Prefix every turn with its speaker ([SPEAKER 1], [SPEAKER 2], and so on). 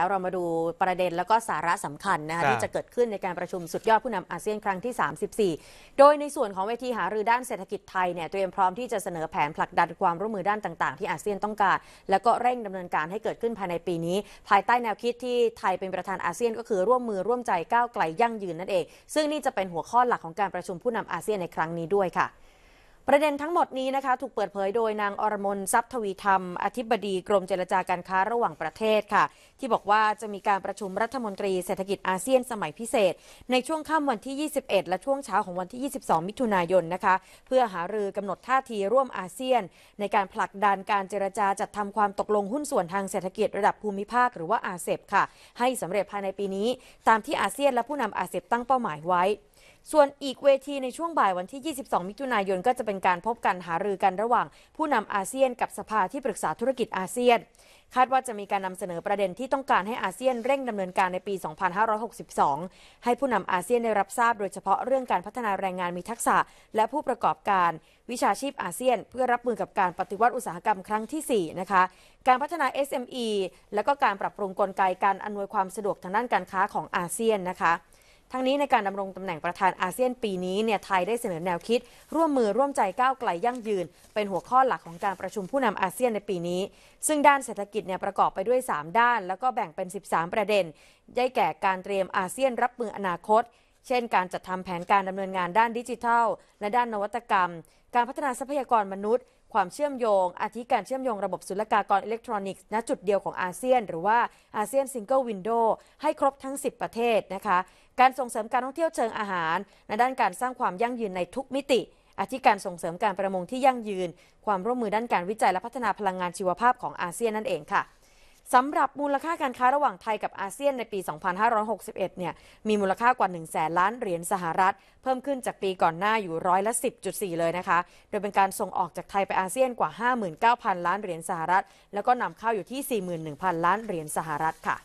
[SPEAKER 1] แล้วเรามาดูประเด็นแล้วก็สาระสำคัญนะคะที่จะเกิดขึ้นในการประชุมสุดยอดผู้นำอาเซียนครั้งที่ 34 โดยในส่วนของเวทีหารือด้านเศรษฐกิจไทยเนี่ยเตรียมพร้อมที่จะเสนอแผนผลักดันความร่วมมือด้านต่างๆที่อาเซียนต้องการ แล้วก็เร่งดำเนินการให้เกิดขึ้นภายในปีนี้ ภายใต้แนวคิดที่ไทยเป็นประธานอาเซียนก็คือร่วมมือร่วมใจก้าวไกลยั่งยืนนั่นเองซึ่งนี่จะเป็นหัวข้อหลักของการประชุมผู้นำอาเซียนในครั้งนี้ด้วยค่ะประเด็นทั้งหมดนี้นะคะ ถูกเปิดเผยโดยนางอรมนทรัพย์ทวีธรรม อธิบดีกรมเจรจาการค้าระหว่างประเทศค่ะ ที่บอกว่าจะมีการประชุมรัฐมนตรีเศรษฐกิจอาเซียนสมัยพิเศษ ในช่วงค่ำวันที่ 21 และช่วงเช้าของวันที่ 22 มิถุนายนนะคะ เพื่อหารือกำหนดท่าทีร่วมอาเซียนในการผลักดันการเจรจาจัดทำความตกลงหุ้นส่วนทางเศรษฐกิจระดับภูมิภาคหรือว่าอาเซบค่ะ ให้สำเร็จภายในปีนี้ ตามที่อาเซียนและผู้นำอาเซบตั้งเป้าหมายไว้ส่วนอีกเวทีในช่วงบ่ายวันที่ 22 มิถุนายนก็จะเป็นการพบกันหารือกันระหว่างผู้นำอาเซียน กับสภาที่ปรึกษาธุรกิจอาเซียน คาดว่าจะมีการนำเสนอประเด็นที่ต้องการให้อาเซียนเร่งดำเนินการในปี 2562 ให้ผู้นำอาเซียนได้รับทราบโดยเฉพาะเรื่องการพัฒนาแรงงานมีทักษะ และผู้ประกอบการวิชาชีพอาเซียน เพื่อรับมือกับการปฏิวัติอุตสาหกรรมครั้งที่4นะคะ การพัฒนา SME และก็การปรับปรุงกลไกการอำนวยความสะดวกทางด้านการค้าของอาเซียนนะคะทั้งนี้ในการดำรงตำแหน่งประธานอาเซียนปีนี้เนี่ยไทยได้เสนอแนวคิดร่วมมือร่วมใจก้าวไกลยั่งยืน เป็นหัวข้อหลักของการประชุมผู้นำอาเซียนในปีนี้ ซึ่งด้านเศรษฐกิจเนี่ยประกอบไปด้วย 3 ด้าน แล้วก็แบ่งเป็น 13 ประเด็นได้แก่การเตรียมอาเซียนรับมืออนาคตเช่นการจัดทำแผนการดำเนินงานด้านดิจิทัล และด้านนวัตกรรม การพัฒนาทรัพยากรมนุษย์ ความเชื่อมโยง อาทิการเชื่อมโยงระบบศุลกากรอิเล็กทรอนิกส์ณจุดเดียวของอาเซียนหรือว่าอาเซียนซิงเกิลวินโดว์ให้ครบทั้ง 10 ประเทศนะคะการส่งเสริมการท่องเที่ยวเชิงอาหาร ในด้านการสร้างความยั่งยืนในทุกมิติอธิการส่งเสริมการประมงที่ยั่งยืน ความร่วมมือด้านการวิจัยและพัฒนาพลังงานชีวภาพของอาเซียนนั่นเองค่ะสำหรับมูลค่าการค้าระหว่างไทยกับอาเซียนในปี 2561 เนี่ย มีมูลค่ากว่า 1 แสนล้านเหรียญสหรัฐ เพิ่มขึ้นจากปีก่อนหน้าอยู่ร้อยละ 10.4 เลยนะคะ โดยเป็นการส่งออกจากไทยไปอาเซียนกว่า 59,000 ล้านเหรียญสหรัฐ แล้วก็นำเข้าอยู่ที่ 41,000 ล้านเหรียญสหรัฐค่ะ